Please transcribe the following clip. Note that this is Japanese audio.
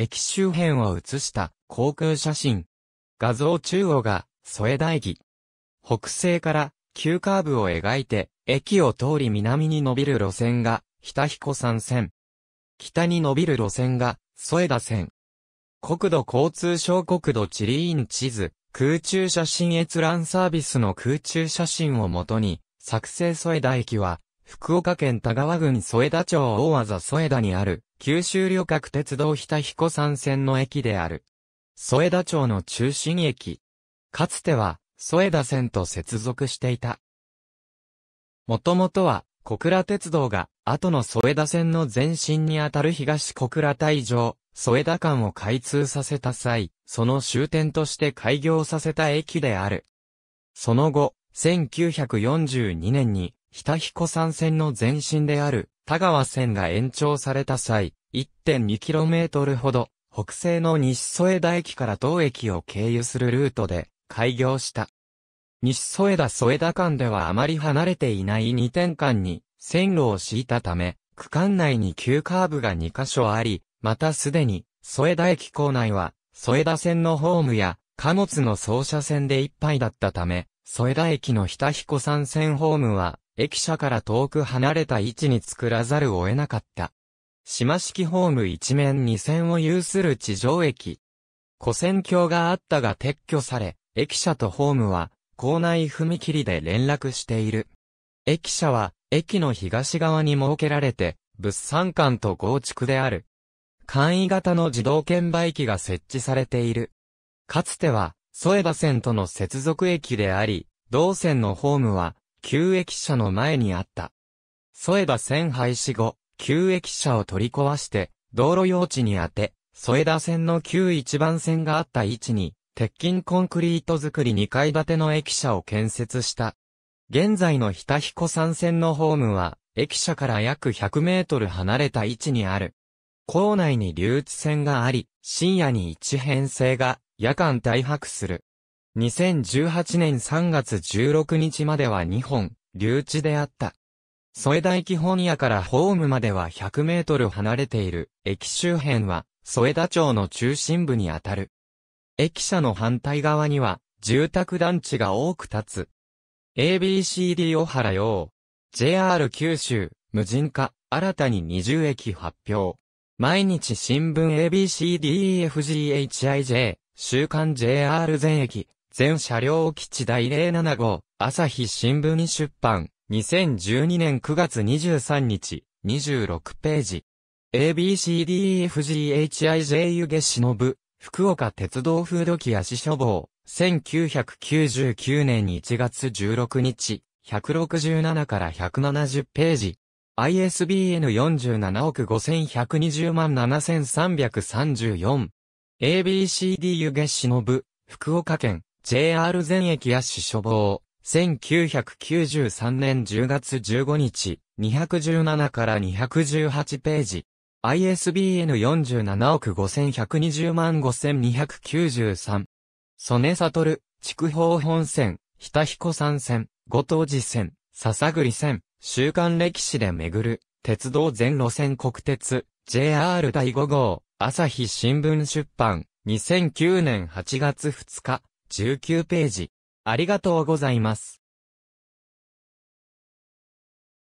駅周辺を写した航空写真。画像中央が添田駅。北西から急カーブを描いて、駅を通り南に伸びる路線が、北彦山線。北に伸びる路線が、添田線。国土交通省国土地理院地図、空中写真閲覧サービスの空中写真をもとに、作成添田駅は、福岡県田川郡添田町大和添田にある、九州旅客鉄道日田彦山線の駅である。添田町の中心駅。かつては、添田線と接続していた。もともとは、小倉鉄道が、後の添田線の前身にあたる東小倉大城、添田間を開通させた際、その終点として開業させた駅である。その後、1942年に、日田彦山線の前身である田川線が延長された際、1.2km ほど北西の西添田駅から当駅を経由するルートで開業した。西添田添田間ではあまり離れていない2点間に線路を敷いたため、区間内に急カーブが2箇所あり、またすでに添田駅構内は添田線のホームや貨物の走車線でいっぱいだったため、添田駅の日田彦山線ホームは駅舎から遠く離れた位置に作らざるを得なかった。島式ホーム一面二線を有する地上駅。古線橋があったが撤去され、駅舎とホームは、校内踏切で連絡している。駅舎は、駅の東側に設けられて、物産館と合築である。簡易型の自動券売機が設置されている。かつては、添田線との接続駅であり、同線のホームは、旧駅舎の前にあった。添えば線廃止後、旧駅舎を取り壊して、道路用地に当て、添田線の旧一番線があった位置に、鉄筋コンクリート造り2階建ての駅舎を建設した。現在の日田彦山線のホームは、駅舎から約100メートル離れた位置にある。校内に留置線があり、深夜に一変性が夜間大白する。2018年3月16日までは2本、留置であった。添田駅本屋からホームまでは100メートル離れている、駅周辺は、添田町の中心部にあたる。駅舎の反対側には、住宅団地が多く立つ。ABCD 小原洋。JR 九州、無人化、新たに20駅発表。毎日新聞 ABCDEFGHIJ、週刊 JR 全駅、全車両基地第0 7号、朝日新聞に出版、2012年9月23日、26ページ。ABCDEFGHIJU 下忍、福岡鉄道風土ド機足処房、1999年1月16日、167から170ページ。ISBN 47億5120万7334。a b c d しの忍、福岡県、JR 全駅や市処防、1993年10月15日、217から218ページ。ISBN 47億5120万5293。曽根悟、筑豊本線、日彦山線、五島寺線、笹栗線、週刊歴史で巡る、鉄道全路線国鉄、JR 第5号、朝日新聞出版、2009年8月2日。19ページ。ありがとうございます。